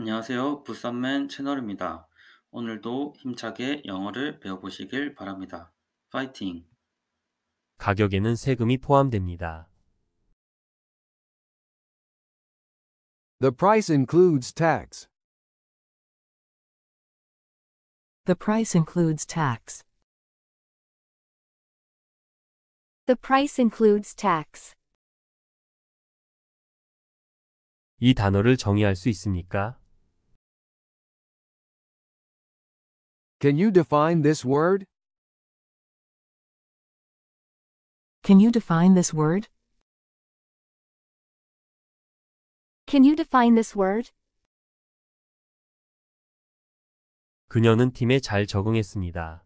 안녕하세요. 부산맨 채널입니다. 오늘도 힘차게 영어를 배워보시길 바랍니다. 파이팅! 가격에는 세금이 포함됩니다. The price includes tax. The price includes tax. The price includes tax. 이 단어를 정의할 수 있습니까? Can you define this word? Can you define this word? Can you define this word? 그녀는 팀에 잘 적응했습니다.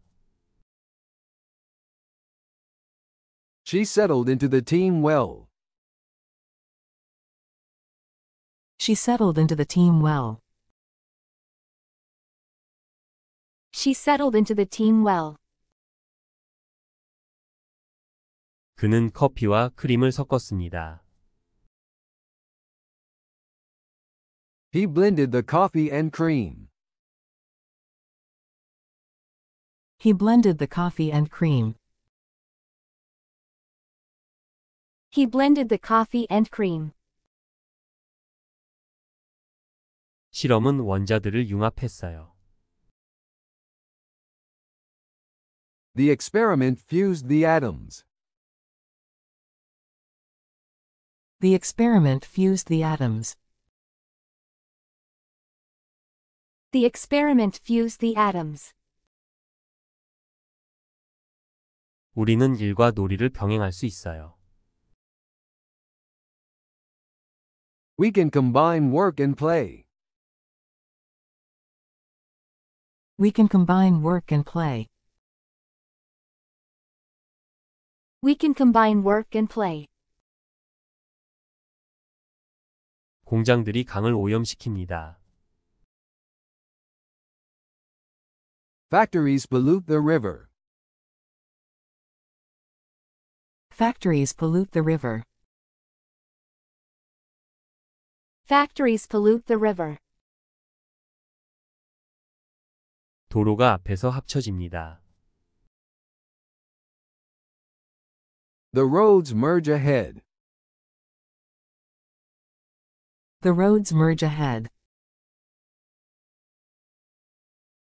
She settled into the team well. She settled into the team well. She settled into the team well. 그는 커피와 크림을 섞었습니다. He blended the coffee and cream. He blended the coffee and cream. He blended the coffee and cream. 실험은 원자들을 융합했어요. The experiment fused the atoms. The experiment fused the atoms. The experiment fused the atoms. 우리는 일과 놀이를 병행할 수 있어요. We can combine work and play. We can combine work and play. We can combine work and play. 공장들이 강을 오염시킵니다. Factories pollute the river. Factories pollute the river. Factories pollute the river. 도로가 앞에서 합쳐집니다. The roads merge ahead. The roads merge ahead.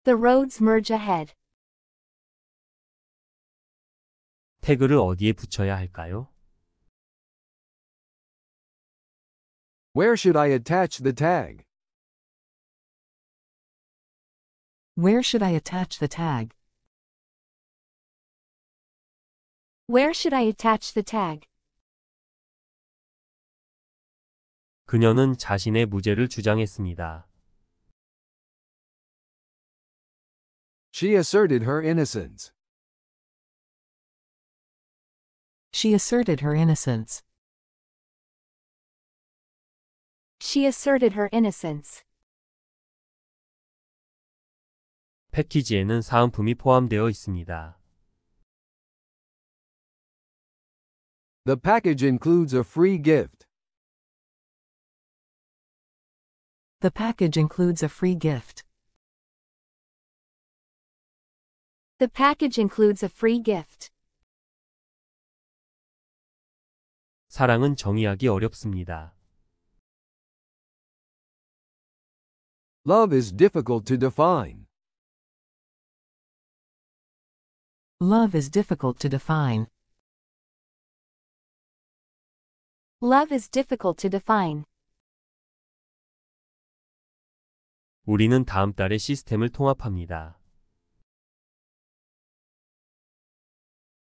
The roads merge ahead. 태그를 어디에 붙여야 할까요? Where should I attach the tag? Where should I attach the tag? Where should I attach the tag? 그녀는 자신의 무죄를 주장했습니다. She asserted her innocence. She asserted her innocence. She asserted her innocence. 패키지에는 사은품이 포함되어 있습니다. The package includes a free gift. The package includes a free gift. The package includes a free gift. 사랑은 정의하기 어렵습니다. Love is difficult to define. Love is difficult to define. Love is difficult to define. 우리는 다음 달에 시스템을 통합합니다.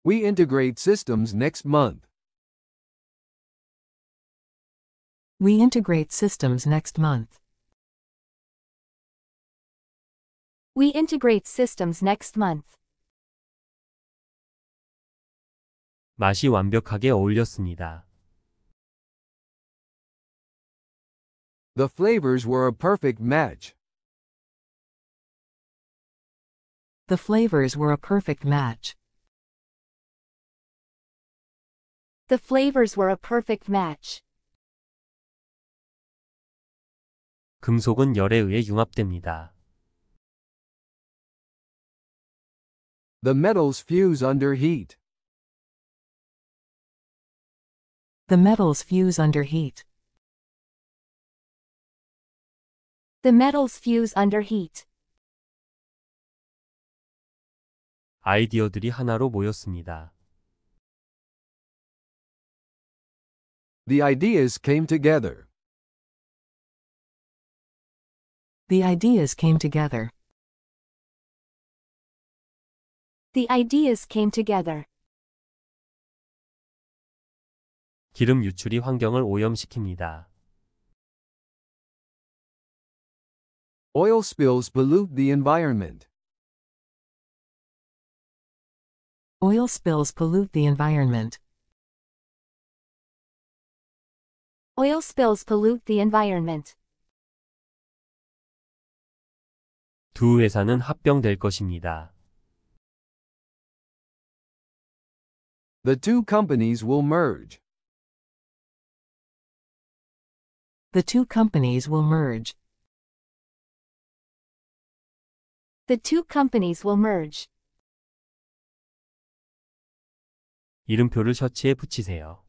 We integrate systems next month. We integrate systems next month. We integrate systems next month. 맛이 완벽하게 어울렸습니다. The flavors were a perfect match. The flavors were a perfect match. The flavors were a perfect match. 금속은 열에 의해 융합됩니다. The metals fuse under heat. The metals fuse under heat. The metals fuse under heat. 아이디어들이 하나로 모였습니다. The ideas came together. The ideas came together. The ideas came together. 기름 유출이 환경을 오염시킵니다. Oil spills pollute the environment. Oil spills pollute the environment. Oil spills pollute the environment. 두 회사는 합병될 것입니다. The two companies will merge. The two companies will merge. The two companies will merge. 이름표를 셔츠에 붙이세요.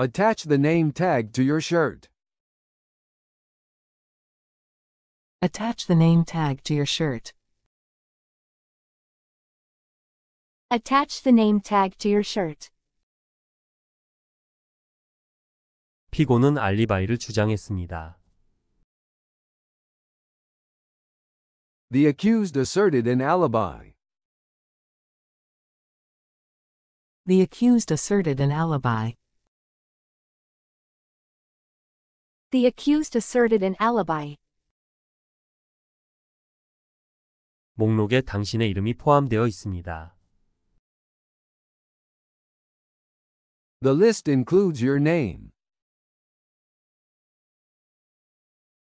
Attach the name tag to your shirt. Attach the name tag to your shirt. Attach the name tag to your shirt. 피고는 알리바이를 주장했습니다. The accused asserted an alibi. The accused asserted an alibi. The accused asserted an alibi. 목록에 당신의 이름이 포함되어 있습니다. The list includes your name.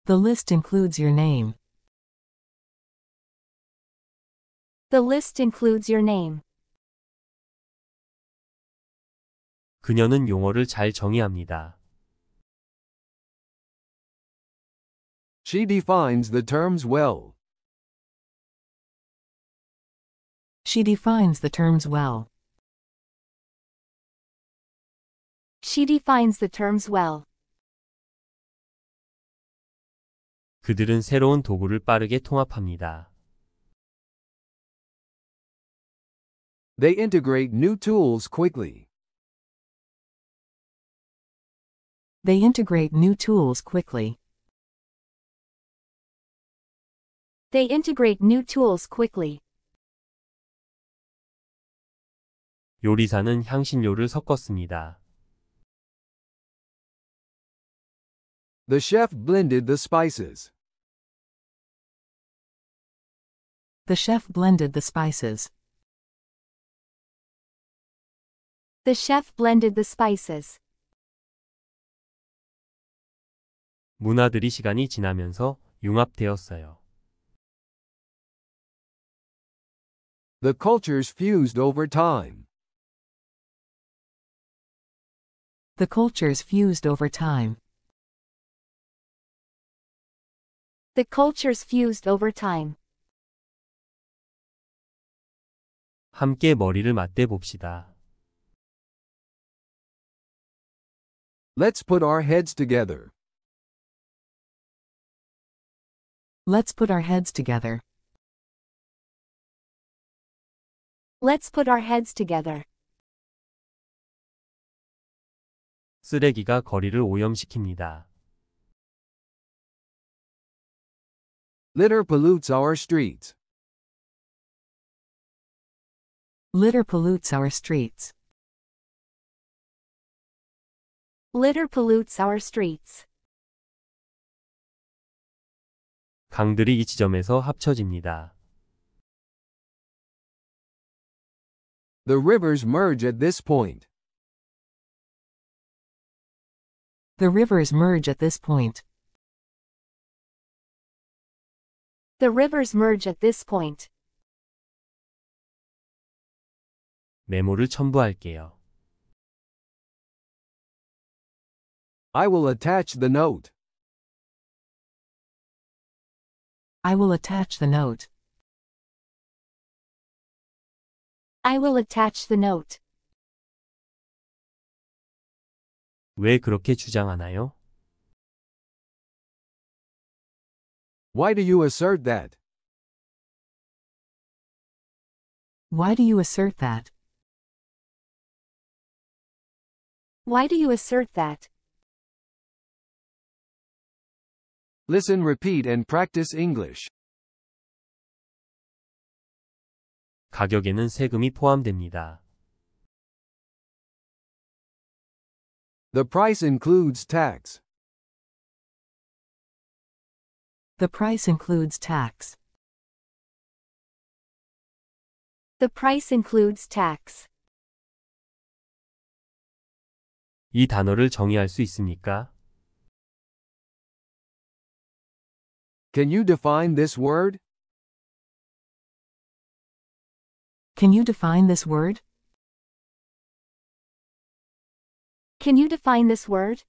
The list includes your name. The list includes your name. 그녀는 용어를 잘 정의합니다. She defines the terms well. She defines the terms well. She defines the terms well. 그들은 새로운 도구를 빠르게 통합합니다. They integrate new tools quickly. They integrate new tools quickly. They integrate new tools quickly. 요리사는 향신료를 섞었습니다. The chef blended the spices. The chef blended the spices. The chef blended the spices. 문화들이 시간이 지나면서 융합되었어요. The cultures fused over time. The cultures fused over time. The cultures fused over time. 함께 머리를 맞대 봅시다. Let's put our heads together. Let's put our heads together. Let's put our heads together. 쓰레기가 거리를 오염시킵니다. Litter pollutes our streets. Litter pollutes our streets. Litter pollutes our streets. 강들이 이 지점에서 합쳐집니다. The rivers merge at this point. The rivers merge at this point. The rivers merge at this point. 메모를 첨부할게요. I will attach the note. I will attach the note. I will attach the note. 왜 그렇게 주장하나요? Why do you assert that? Why do you assert that? Why do you assert that? Listen repeat and practice English. 가격에는 세금이 포함됩니다. The price includes tax. The price includes tax. The price includes tax. 이 단어를 정의할 수 있습니까? Can you define this word? Can you define this word? Can you define this word?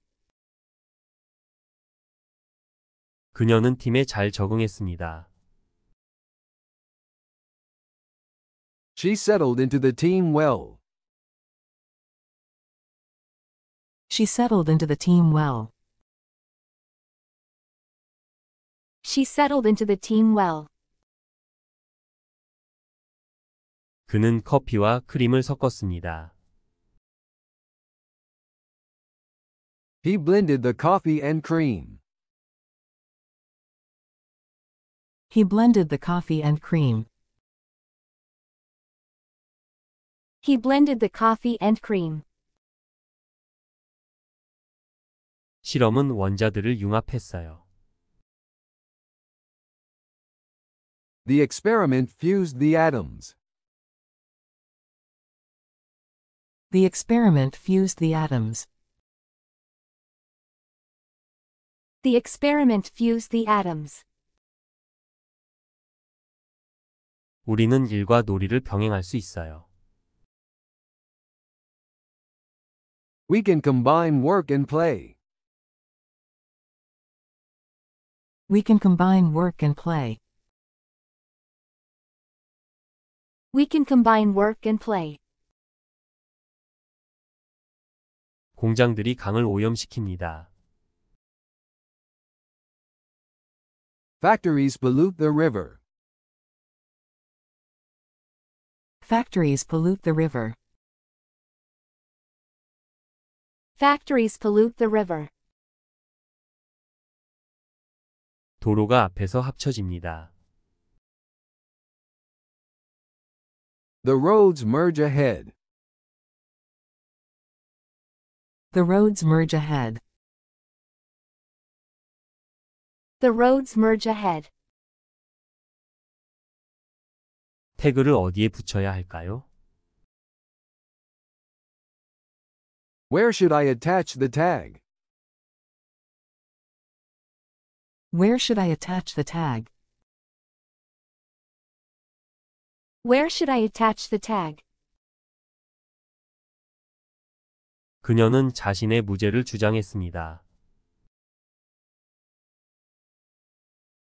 그녀는 팀에 잘 적응했습니다. She settled into the team well. She settled into the team well. She settled into the team well. 그는 커피와 크림을 섞었습니다. He blended the coffee and cream. He blended the coffee and cream. He blended the coffee and cream. 실험은 원자들을 융합했어요. The experiment fused the atoms. The experiment fused the atoms. The experiment fused the atoms. 우리는 일과 놀이를 병행할 수 있어요. We can combine work and play. We can combine work and play. We can combine work and play. 공장들이 강을 오염시킵니다. Factories pollute the river. Factories pollute the river. Factories pollute the river. 도로가 앞에서 합쳐집니다. The roads merge ahead. The roads merge ahead. The roads merge ahead. 태그를 어디에 붙여야 할까요? Where should I attach the tag? Where should I attach the tag? Where should I attach the tag? 그녀는 자신의 무죄를 주장했습니다.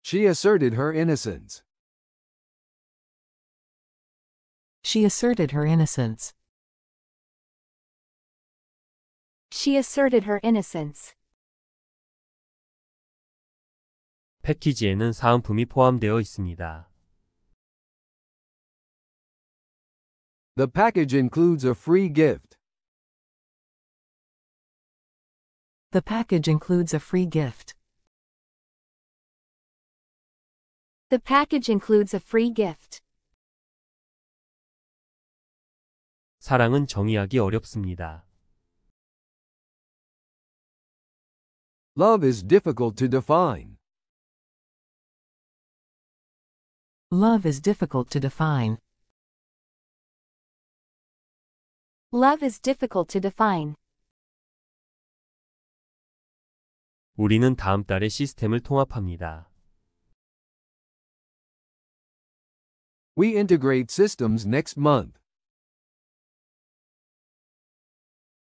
She asserted her innocence. She asserted her innocence. She asserted her innocence. 패키지에는 사은품이 포함되어 있습니다. The package includes a free gift. The package includes a free gift. The package includes a free gift. 사랑은 정의하기 어렵습니다. Love is difficult to define. Love is difficult to define. Love is difficult to define. 우리는 다음 달에 시스템을 통합합니다. We integrate systems next month.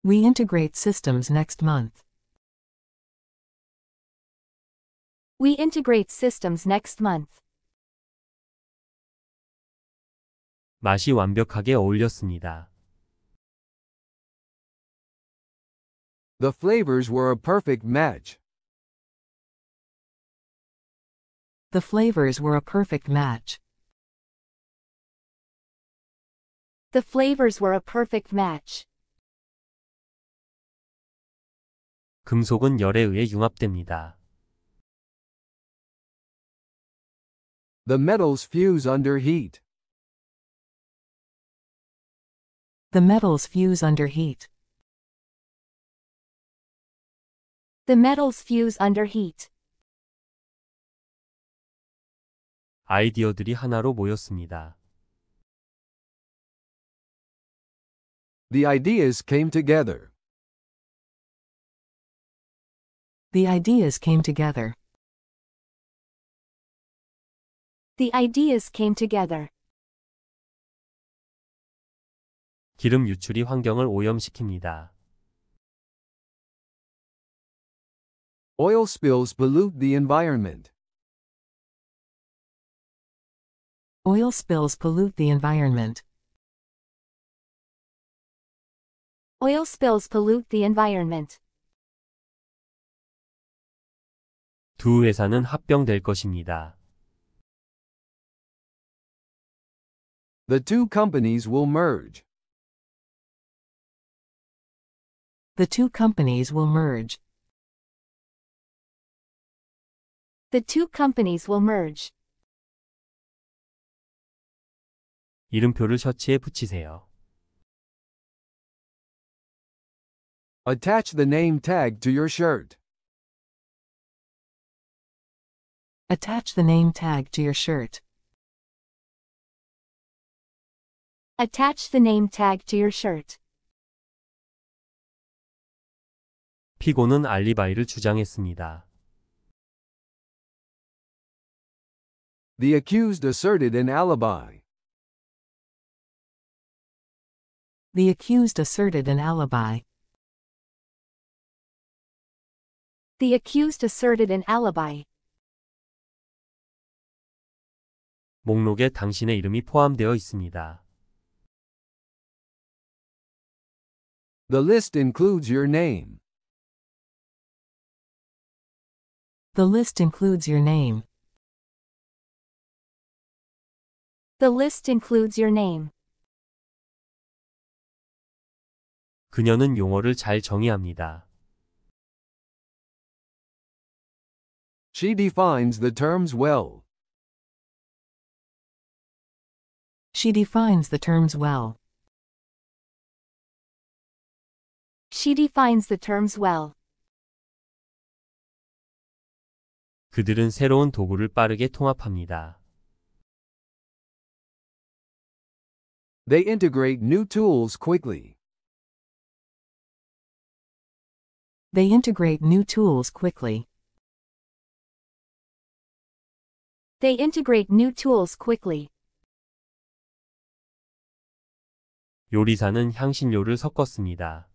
We integrate systems next month. We integrate systems next month. 맛이 완벽하게 어울렸습니다. The flavors were a perfect match. The flavors were a perfect match. The flavors were a perfect match. 금속은 열에 의해 융합됩니다. The metals fuse under heat. The metals fuse under heat. The metals fuse under heat. 아이디어들이 하나로 모였습니다. The ideas came together. The ideas came together. The ideas came together. 기름 유출이 환경을 오염시킵니다. Oil spills pollute the environment. Oil spills pollute the environment. Oil spills pollute the environment. 두 회사는 합병될 것입니다. The two companies will merge. The two companies will merge. The two companies will merge. 이름표를 셔츠에 붙이세요. Attach the name tag to your shirt. Attach the name tag to your shirt. Attach the name tag to your shirt. 피고는 알리바이를 주장했습니다. The accused asserted an alibi. The accused asserted an alibi. The accused asserted an alibi. 목록에 당신의 이름이 포함되어 있습니다. The list includes your name. The list includes your name. The list includes your name. 그녀는 용어를 잘 정의합니다. She defines the terms well. She defines the terms well. She defines the terms well. 그들은 새로운 도구를 빠르게 통합합니다. They integrate new tools quickly. They integrate new tools quickly. They integrate new tools quickly. 요리사는 향신료를 섞었습니다.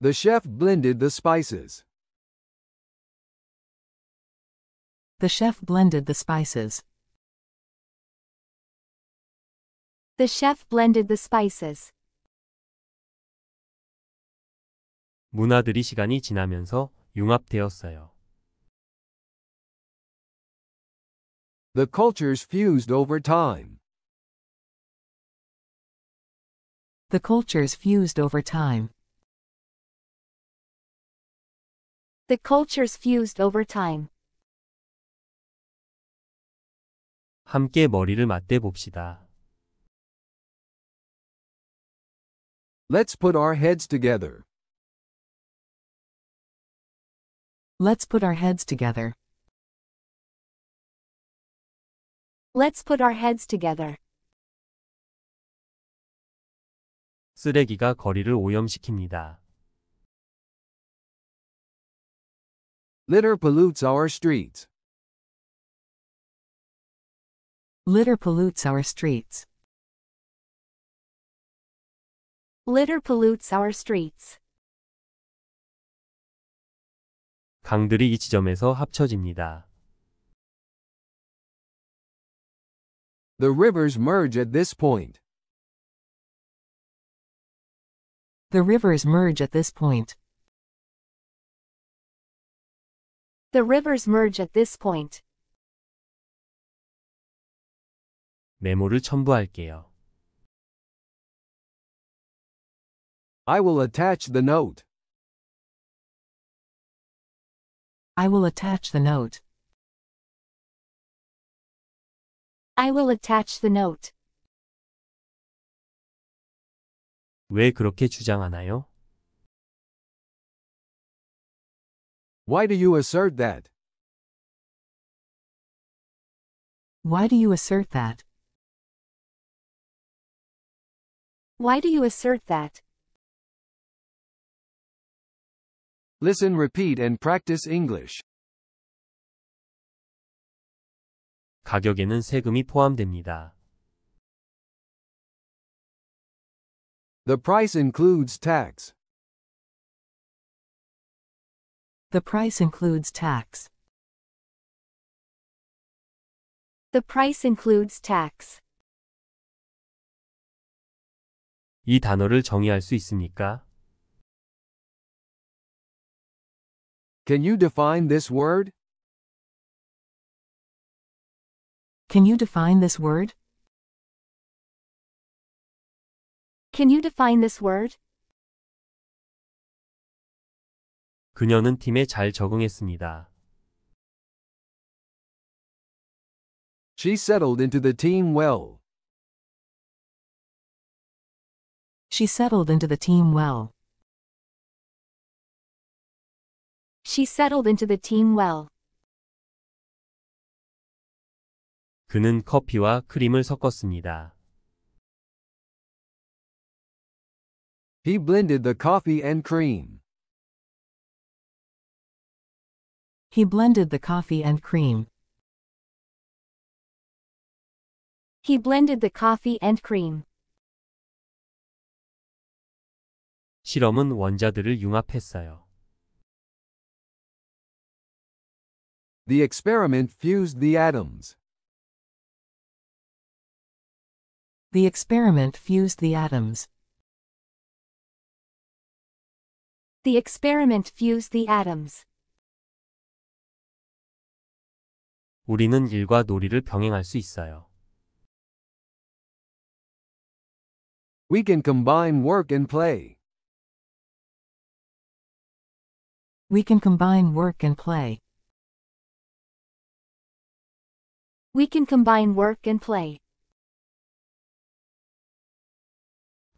The chef blended the spices. The chef blended the spices. The chef blended the spices. 문화들이 시간이 지나면서 융합되었어요. The cultures fused over time. The cultures fused over time. The cultures fused over time. 함께 머리를 맞대 봅시다. Let's put our heads together. Let's put our heads together. Let's put our heads together. 쓰레기가 거리를 오염시킵니다. Litter pollutes our streets. Litter pollutes our streets. Litter pollutes our streets. 강들이 이 지점에서 합쳐집니다. The rivers merge at this point. The rivers merge at this point. The rivers merge at this point. 메모를 첨부할게요. I will attach the note. I will attach the note. I will attach the note. 왜 그렇게 주장하나요? Why do you assert that? Why do you assert that? Why do you assert that? Listen repeat and practice English. 가격에는 세금이 포함됩니다. The price includes tax. The price includes tax. The price includes tax. 이 단어를 정의할 수 있습니까? Can you define this word? Can you define this word? Can you define this word? 그녀는 팀에 잘 적응했습니다. She settled into the team well. She settled into the team well. She settled into the team well. 그는 커피와 크림을 섞었습니다. He blended the coffee and cream. He blended the coffee and cream. He blended the coffee and cream. 실험은 원자들을 융합했어요. The experiment fused the atoms. The experiment fused the atoms. The experiment fused the atoms. 우리는 일과 놀이를 병행할 수 있어요. We can combine work and play. We can combine work and play. We can combine work and play.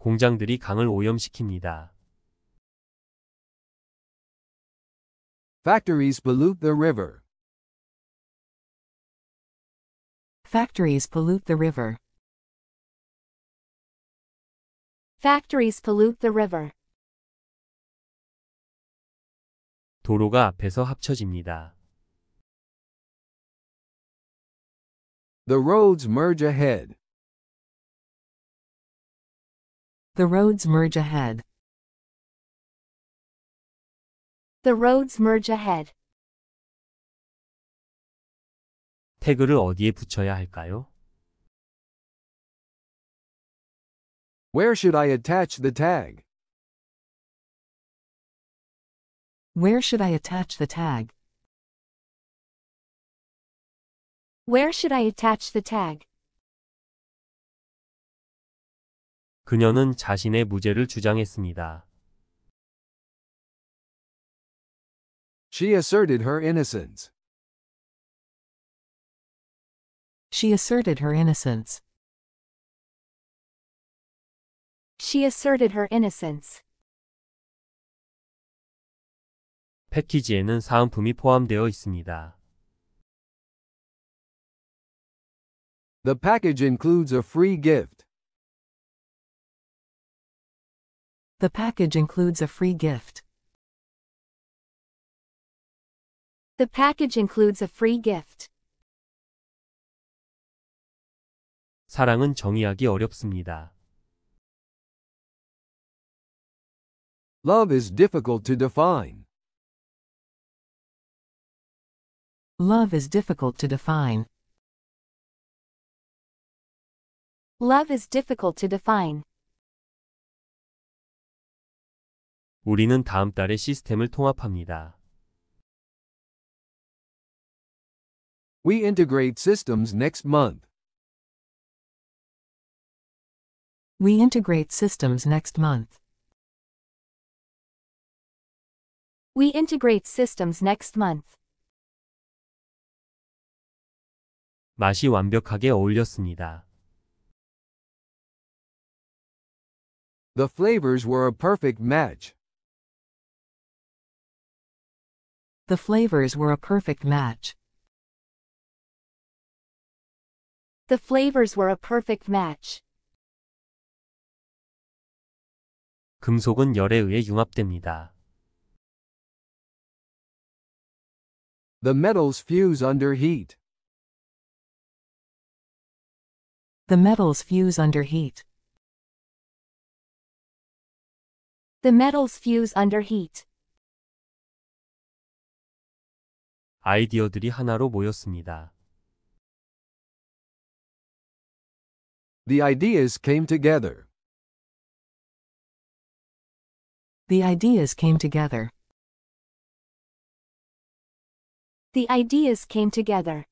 공장들이 강을 오염시킵니다. Factories pollute the river. Factories pollute the river. Factories pollute the river. 도로가 앞에서 합쳐집니다. The roads merge ahead. The roads merge ahead. The roads merge ahead. 태그를 어디에 붙여야 할까요? Where should I attach the tag? Where should I attach the tag? Where should I attach the tag? 그녀는 자신의 무죄를 주장했습니다. She asserted her innocence. She asserted her innocence. She asserted her innocence. 패키지에는 사은품이 포함되어 있습니다. The package includes a free gift. The package includes a free gift. The package includes a free gift. 사랑은 정의하기 어렵습니다. Love is difficult to define. Love is difficult to define. Love is difficult to define. 우리는 다음 달에 시스템을 통합합니다. We integrate systems next month. We integrate systems next month. We integrate systems next month. 맛이 완벽하게 어울렸습니다. The flavors were a perfect match. The flavors were a perfect match. The flavors were a perfect match. 금속은 열에 의해 융합됩니다. The metals fuse under heat. The metals fuse under heat. The metals fuse under heat. 아이디어들이 하나로 모였습니다. The ideas came together. The ideas came together. The ideas came together.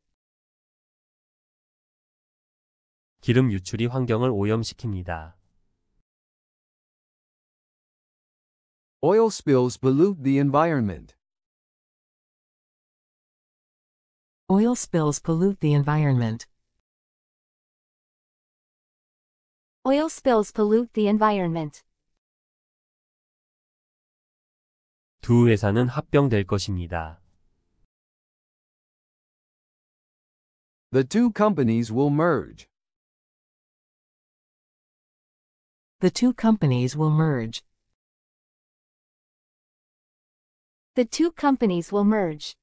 기름 유출이 환경을 오염시킵니다. Oil spills pollute the environment. Oil spills pollute the environment. Oil spills pollute the environment. 두 회사는 합병될 것입니다. The two companies will merge. The two companies will merge. The two companies will merge.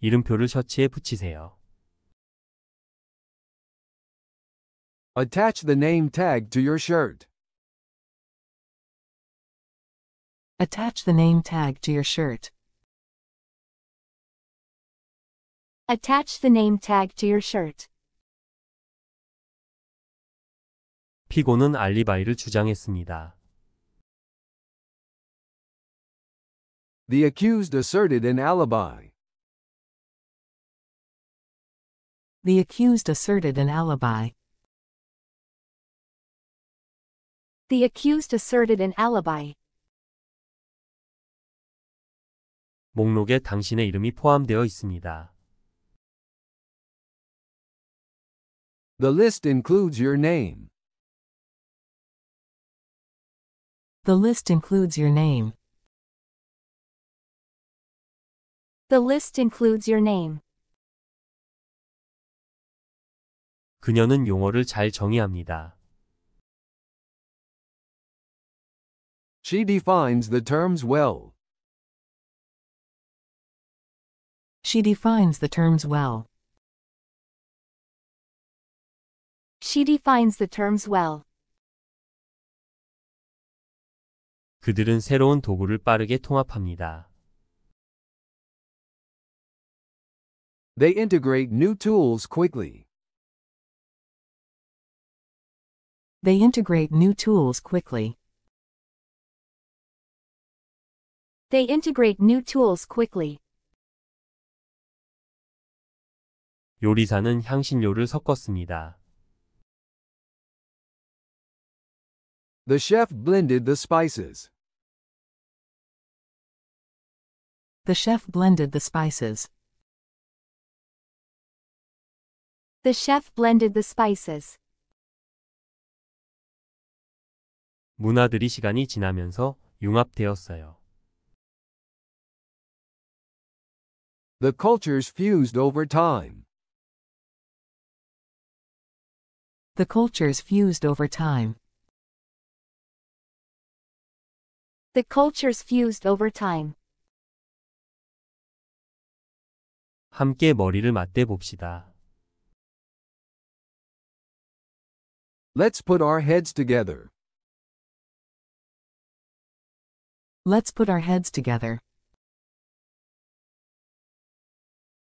이름표를 셔츠에 붙이세요. Attach the name tag to your shirt. Attach the name tag to your shirt. Attach the name tag to your shirt. 피고는 알리바이를 주장했습니다. The accused asserted an alibi. The accused asserted an alibi. The accused asserted an alibi. 목록에 당신의 이름이 포함되어 있습니다. The list includes your name. The list includes your name. The list includes your name. 그녀는 용어를 잘 정의합니다. She defines the terms well. She defines the terms well. She defines the terms well. 그들은 새로운 도구를 빠르게 통합합니다. They integrate new tools quickly. They integrate new tools quickly. They integrate new tools quickly. 요리사는 향신료를 섞었습니다. The chef blended the spices. The chef blended the spices. The chef blended the spices. 문화들이 시간이 지나면서 융합되었어요. The cultures fused over time. The cultures fused over time. The cultures fused over time. 함께 머리를 맞대 봅시다. Let's put our heads together. Let's put our heads together.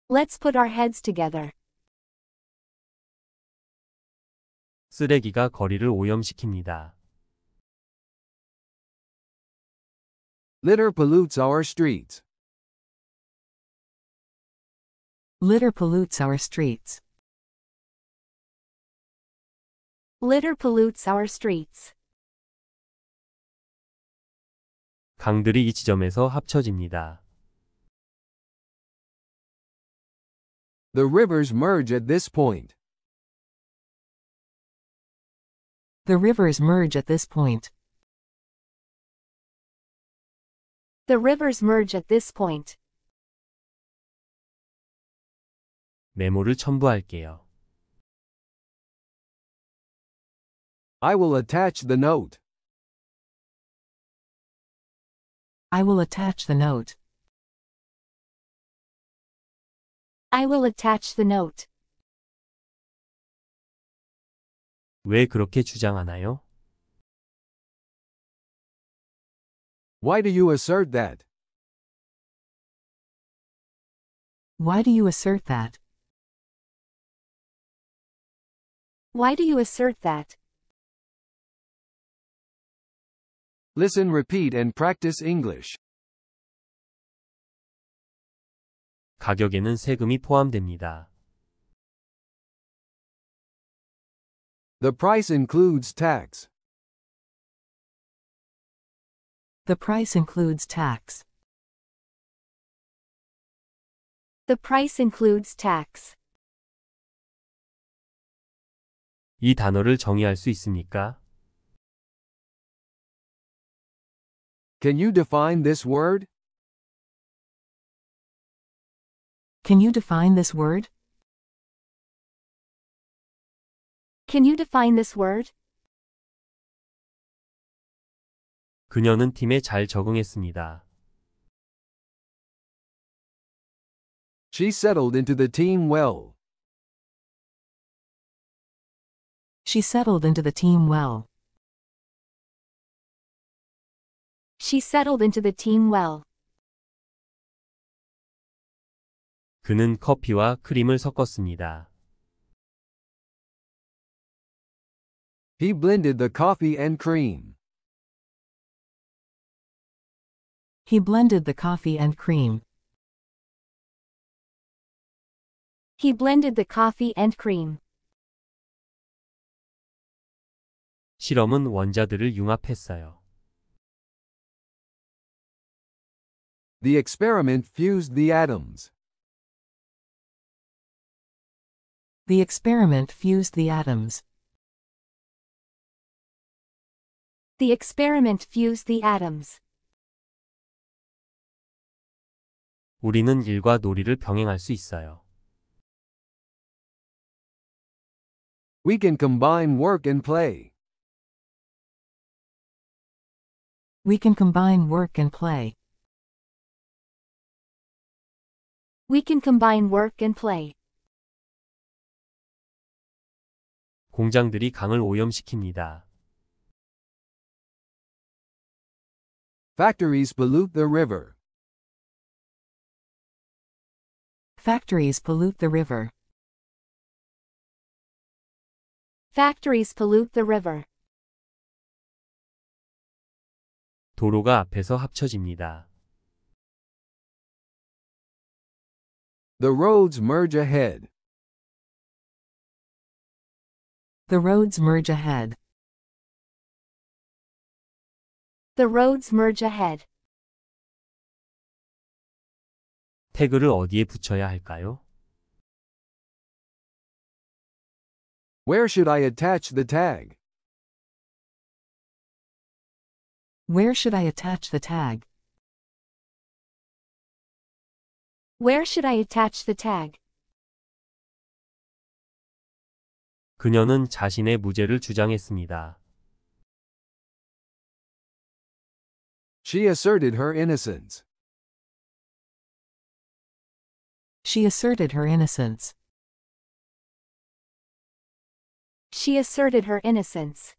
Let's put our heads together. 쓰레기가 거리를 오염시킵니다. Litter pollutes our streets. Litter pollutes our streets. Litter pollutes our streets. 강들이 이 지점에서 합쳐집니다. The rivers merge at this point. The rivers merge at this point. The rivers merge at this point. 메모를 첨부할게요. I will attach the note. I will attach the note. I will attach the note. 왜 그렇게 주장하나요? Why do you assert that? Why do you assert that? Why do you assert that? Listen repeat and practice English. 가격에는 세금이 포함됩니다. The price includes tax. The price includes tax. The price includes tax. 이 단어를 정의할 수 있습니까? Can you define this word? Can you define this word? Can you define this word? 그녀는 팀에 잘 적응했습니다. She settled into the team well. She settled into the team well. She settled into the team well. 그는 커피와 크림을 섞었습니다. He blended the coffee and cream. He blended the coffee and cream. He blended the coffee and cream. 실험은 원자들을 융합했어요. The experiment fused the atoms. The experiment fused the atoms. The experiment fused the atoms. 우리는 일과 놀이를 병행할 수 있어요. We can combine work and play. We can combine work and play. We can combine work and play. 공장들이 강을 오염시킵니다. Factories pollute the river. Factories pollute the river. Factories pollute the river. 도로가 앞에서 합쳐집니다. The roads merge ahead. The roads merge ahead. The roads merge ahead. 태그를 어디에 붙여야 할까요? Where should I attach the tag? Where should I attach the tag? Where should I attach the tag? 그녀는 자신의 무죄를 주장했습니다. She asserted her innocence. She asserted her innocence. She asserted her innocence.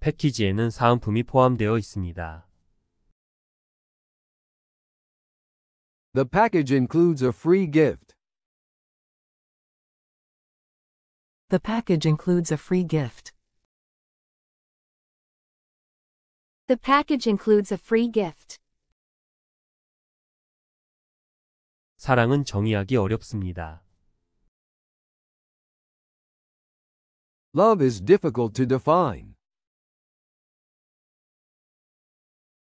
패키지에는 사은품이 포함되어 있습니다. The package includes a free gift. The package includes a free gift. The package includes a free gift. 사랑은 정의하기 어렵습니다. Love is difficult to define.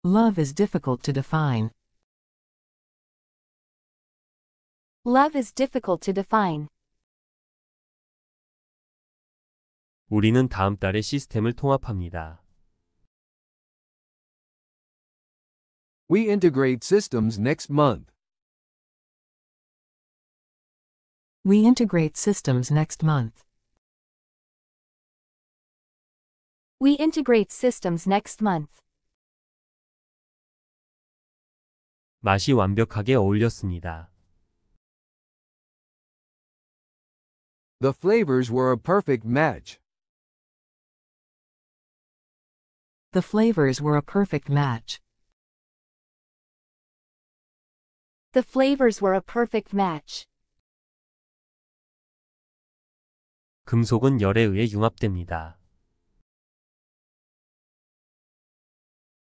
Love is difficult to define. Love is difficult to define. 우리는 다음 달에 시스템을 통합합니다. We integrate systems next month. We integrate systems next month. We integrate systems next month. 맛이 완벽하게 어울렸습니다. The flavors were a perfect match. The flavors were a perfect match. The flavors were a perfect match. 금속은 열에 의해 융합됩니다.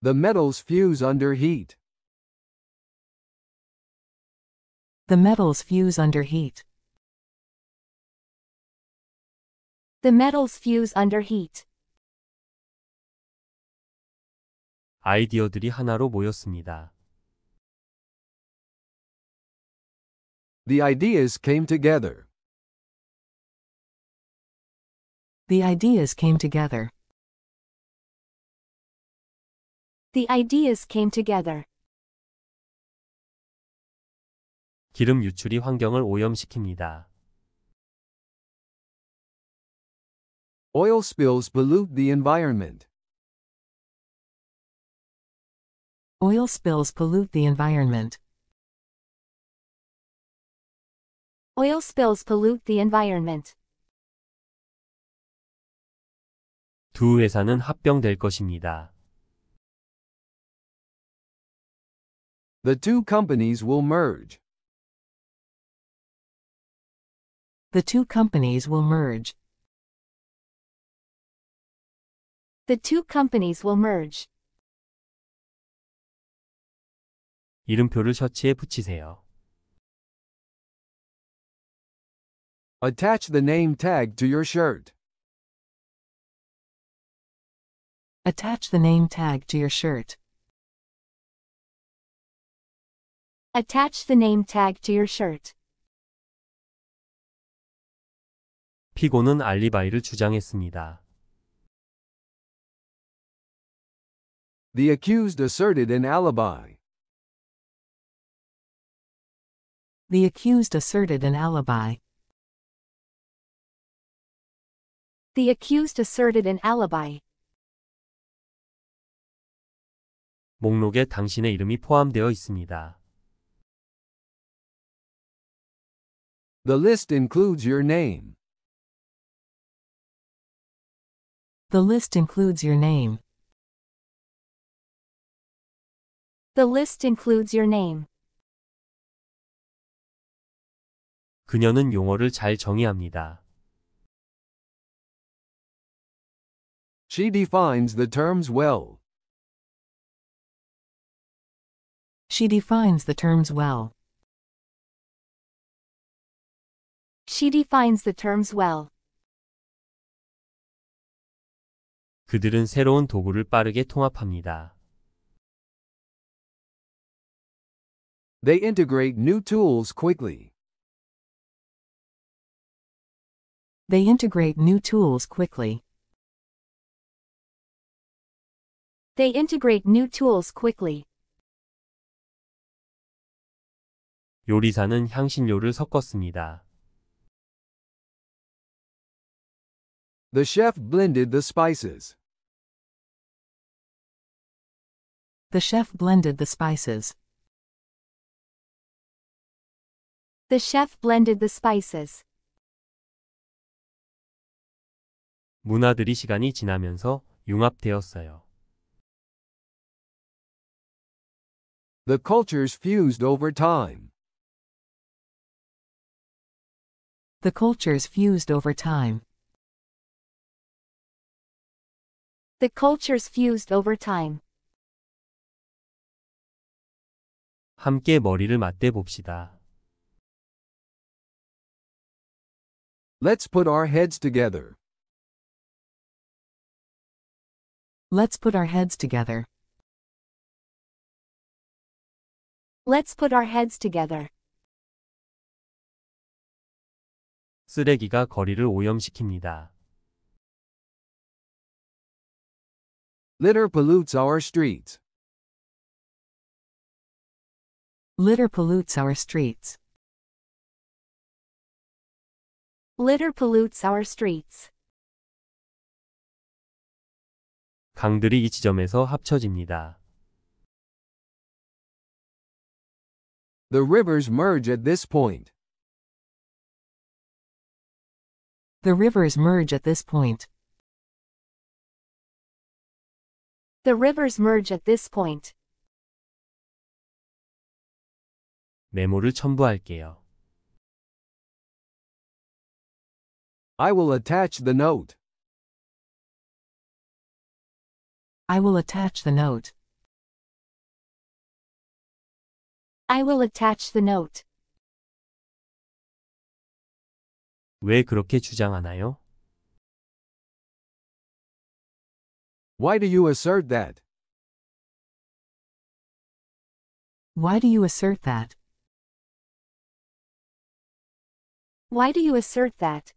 The metals fuse under heat. The metals fuse under heat. The metals fuse under heat. 아이디어들이 하나로 모였습니다. The ideas came together. The ideas came together. The ideas came together. 기름 유출이 환경을 오염시킵니다. Oil spills pollute the environment. Oil spills pollute the environment. Oil spills pollute the environment. 두 회사는 합병될 것입니다. The two companies will merge. The two companies will merge. The two companies will merge. 이름표를 셔츠에 붙이세요. Attach the name tag to your shirt. Attach the name tag to your shirt. Attach the name tag to your shirt. 피고는 알리바이를 주장했습니다. The accused asserted an alibi. The accused asserted an alibi. The accused asserted an alibi. 목록에 당신의 이름이 포함되어 있습니다. The list includes your name. The list includes your name. The list includes your name. 그녀는 용어를 잘 정의합니다. She defines the terms well. She defines the terms well. She defines the terms well. 그들은 새로운 도구를 빠르게 통합합니다. They integrate new tools quickly. They integrate new tools quickly. They integrate new tools quickly. 요리사는 향신료를 섞었습니다. The chef blended the spices. The chef blended the spices. The chef blended the spices. 문화들이 시간이 지나면서 융합되었어요. The cultures fused over time. The cultures fused over time. The cultures fused over time. 함께 머리를 맞대 봅시다. Let's put our heads together. Let's put our heads together. Let's put our heads together. 쓰레기가 거리를 오염시킵니다. Litter pollutes our streets. Litter pollutes our streets. Litter pollutes our streets. 강들이 이 지점에서 합쳐집니다. The rivers merge at this point. The rivers merge at this point. The rivers merge at this point. 메모를 첨부할게요. I will attach the note. I will attach the note. I will attach the note. 왜 그렇게 주장하나요? Why do you assert that? Why do you assert that? Why do you assert that?